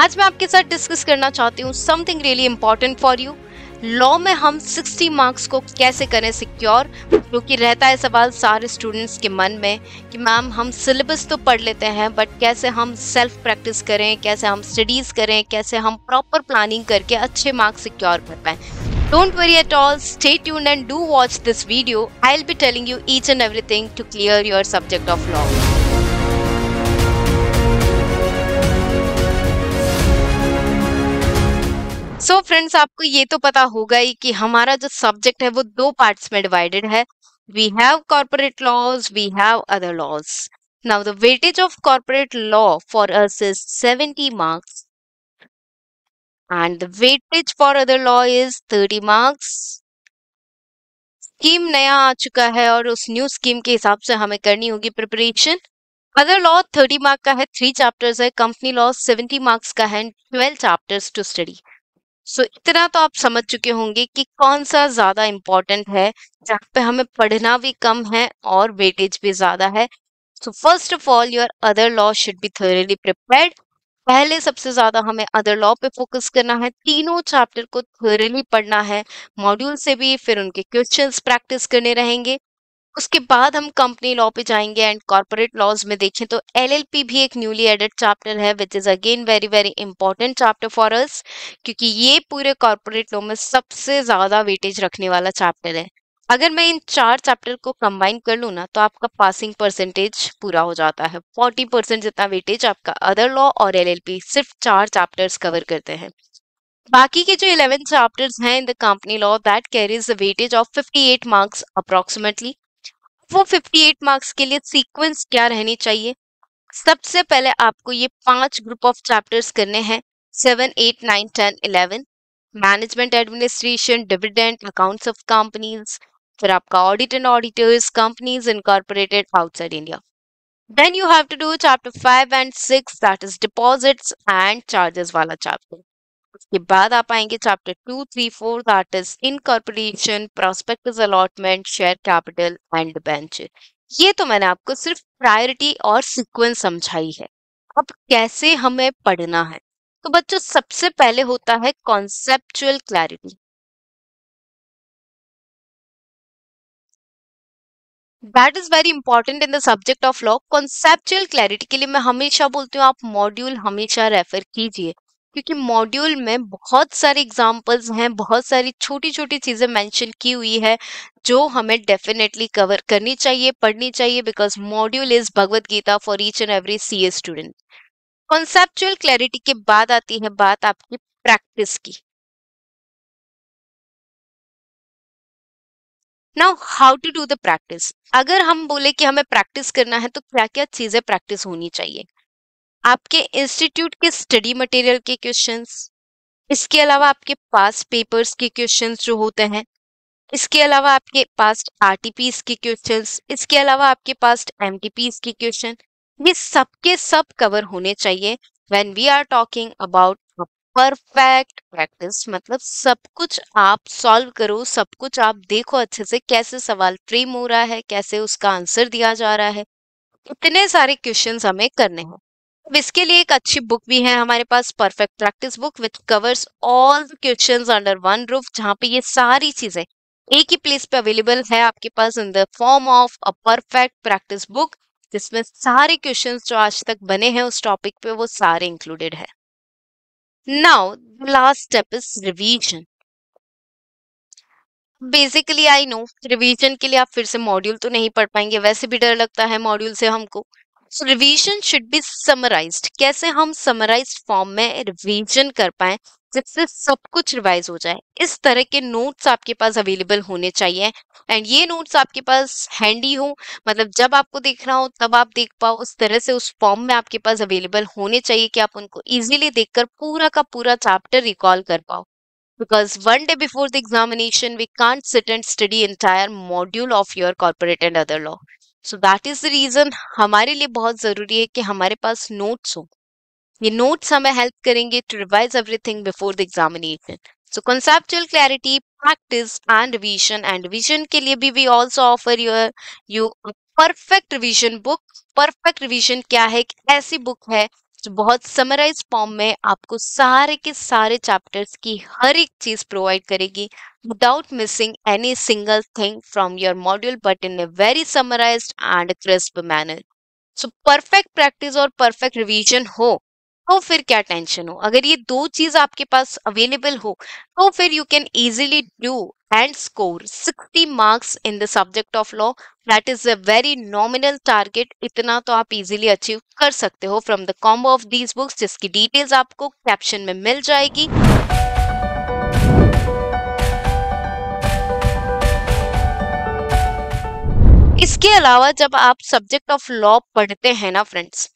आज मैं आपके साथ डिस्कस करना चाहती हूँ something really important for you law में हम 60 मार्क्स को कैसे करें सिक्योर क्योंकि रहता है सवाल सारे स्टूडेंट्स के मन में कि मैम हम सिलेबस तो पढ़ लेते हैं बट कैसे हम सेल्फ प्रैक्टिस करें कैसे हम स्टडीज़ करें कैसे हम प्रॉपर प्लानिंग करके अच्छे मार्क्स सिक्योर कर पाएँ worry at all stay tune and do watch this video I I'll be telling you each and every to clear your subject of law so so friends आपको ये तो पता होगा ही कि हमारा जो सब्जेक्ट है वो दो पार्ट्स में डिवाइडेड है we have corporate laws we have other laws now the weightage of corporate law for us is 70 marks and the weightage for other law is 30 marks scheme नया आ चुका है और उस न्यू स्कीम के हिसाब से हमें करनी होगी preparation other law thirty mark का है थ्री चैप्टर्स है कंपनी लॉ सेवेंटी मार्क्स का है and twelve chapters to study so so, इतना तो आप समझ चुके होंगे कि कौन सा ज्यादा इम्पोर्टेंट है जहाँ पे हमें पढ़ना भी कम है और वेटेज भी ज्यादा है so first of all your other law should be thoroughly prepared पहले सबसे ज्यादा हमें अदर लॉ पे फोकस करना है तीनों चैप्टर को थोरली पढ़ना है मॉड्यूल से भी फिर उनके क्वेश्चंस प्रैक्टिस करने रहेंगे उसके बाद हम कंपनी लॉ पे जाएंगे एंड कॉर्पोरेट लॉज में देखें तो एलएलपी भी एक न्यूली एडेड चैप्टर है which is again very very important chapter for us क्योंकि ये पूरे कॉर्पोरेट लॉ में सबसे ज्यादा वेटेज रखने वाला चैप्टर है अगर मैं इन चार चैप्टर को कंबाइन कर लूँ ना तो आपका पासिंग परसेंटेज पूरा हो जाता है फोर्टी परसेंट जितना वेटेज आपका अदर लॉ और एलएलपी सिर्फ चार चैप्टर्स कवर करते हैं बाकी के जो इलेवन चैप्टर्स हैं in the company law that carries the weightage of 58 marks approximately वो 58 मार्क्स के लिए सीक्वेंस क्या रहनी चाहिए सबसे पहले आपको ये पांच ग्रुप ऑफ चैप्टर्स करने हैं seven eight nine ten eleven management administration dividend accounts of companies फिर आपका audit and auditors companies incorporated outside India then you have to do chapter five and six that is deposits and charges वाला chapter उसके बाद आप आएंगे chapter two three four that is incorporation prospectus allotment share capital and bench ये तो मैंने आपको सिर्फ प्रायोरिटी और सीक्वेंस समझाई है अब कैसे हमें पढ़ना है तो बच्चों सबसे पहले होता है conceptual clarity that is very important in the subject of law conceptual clarity के लिए मैं हमेशा बोलती हूँ आप मॉड्यूल हमेशा रेफर कीजिए क्योंकि मॉड्यूल में बहुत सारे एग्जाम्पल्स हैं बहुत सारी छोटी छोटी चीज़ें मेंशन की हुई है जो हमें डेफिनेटली कवर करनी चाहिए पढ़नी चाहिए because module is Bhagavad Gita for each and every C A student conceptual clarity के बाद आती है बात आपकी प्रैक्टिस की now how to do the practice अगर हम बोले कि हमें प्रैक्टिस करना है तो क्या क्या चीजें प्रैक्टिस होनी चाहिए आपके इंस्टीट्यूट के स्टडी मटेरियल के क्वेश्चंस इसके अलावा आपके पास पेपर्स के क्वेश्चंस जो होते हैं इसके अलावा आपके पास आरटीपीस के क्वेश्चंस इसके अलावा आपके पास एमटीपीस के क्वेश्चन ये सब के सब कवर होने चाहिए when we are talking about perfect practice मतलब सब कुछ आप सॉल्व करो सब कुछ आप देखो अच्छे से कैसे सवाल फ्रेम हो रहा है कैसे उसका आंसर दिया जा रहा है इतने सारे क्वेश्चंस हमें करने हैं अब इसके लिए एक अच्छी बुक भी है हमारे पास perfect practice book with covers all the question under one roof जहाँ पे ये सारी चीजें एक ही प्लेस पे अवेलेबल है आपके पास in the form of a perfect practice book जिसमें सारे क्वेश्चन जो आज तक बने हैं उस टॉपिक पे वो सारे इंक्लूडेड है now last step is revision basically I know revision के लिए आप फिर से मॉड्यूल तो नहीं पढ़ पाएंगे वैसे भी डर लगता है मॉड्यूल से हमको रिवीजन शुड बी समराइज्ड कैसे हम समराइज फॉर्म में रिवीजन कर पाए जिससे सब कुछ रिवाइज हो जाए इस तरह के नोट्स आपके पास अवेलेबल होने चाहिए एंड ये नोट्स आपके पास हैंडी हो मतलब जब आपको देखना हो तब आप देख पाओ उस तरह से उस फॉर्म में आपके पास अवेलेबल होने चाहिए कि आप उनको इजीली देखकर पूरा का पूरा चैप्टर रिकॉल कर पाओ because one day before the examination we can't sit and study entire module of your corporate and other law so that is the reason हमारे लिए बहुत ज़रूरी है कि हमारे पास नोट्स हो ये नोट्स हमें हेल्प करेंगे to revise everything before the examination so conceptual clarity practice and revision and revision के लिए भी we also offer your you perfect revision book perfect revision क्या है एक ऐसी बुक है तो बहुत समराइज फॉर्म में आपको सारे के सारे चैप्टर्स की हर एक चीज प्रोवाइड करेगी without missing any single thing from your module but in a very summarise and crisp manner so perfect practice और परफेक्ट रिवीजन हो तो फिर क्या टेंशन हो अगर ये दो चीज आपके पास अवेलेबल हो तो फिर you can easily do and score sixty marks in the subject of law that is a very nominal target इतना तो आप इजिली अचीव कर सकते हो from the come of these books जिसकी डिटेल्स आपको कैप्शन में मिल जाएगी इसके अलावा जब आप सब्जेक्ट ऑफ लॉ पढ़ते हैं ना friends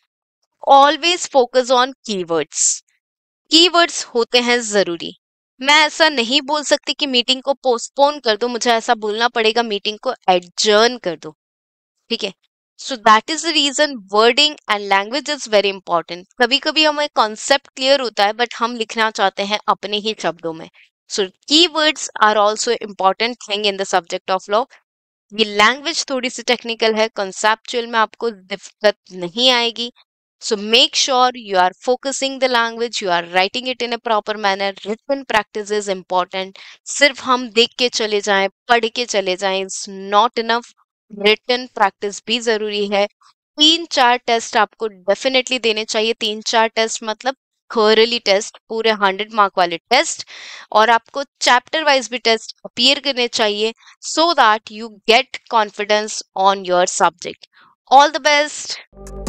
always focus on keywords keywords होते हैं जरूरी मैं ऐसा नहीं बोल सकती कि मीटिंग को पोस्टपोन कर दो मुझे ऐसा बोलना पड़ेगा मीटिंग को एडजर्न कर दो ठीक है so that is the reason wording and language is very important कभी कभी हमें कॉन्सेप्ट क्लियर होता है बट हम लिखना चाहते हैं अपने ही शब्दों में so key words are also important thing in the subject of law ये लैंग्वेज थोड़ी सी टेक्निकल है कॉन्सेप्चुअल में आपको दिक्कत नहीं आएगी So make sure you are focusing the language, you are writing it in a proper manner. Written practice is important. sirf हम देख ke chale जाएं, पढ़ ke chale जाएं, it's not enough. written practice bhi zaruri hai तीन चार test आपको definitely dene chahiye तीन चार test matlab थोरली टेस्ट पूरे हंड्रेड मार्क वाले टेस्ट और आपको चैप्टर वाइज भी टेस्ट अपीयर करने चाहिए so that you get confidence on your subject all the best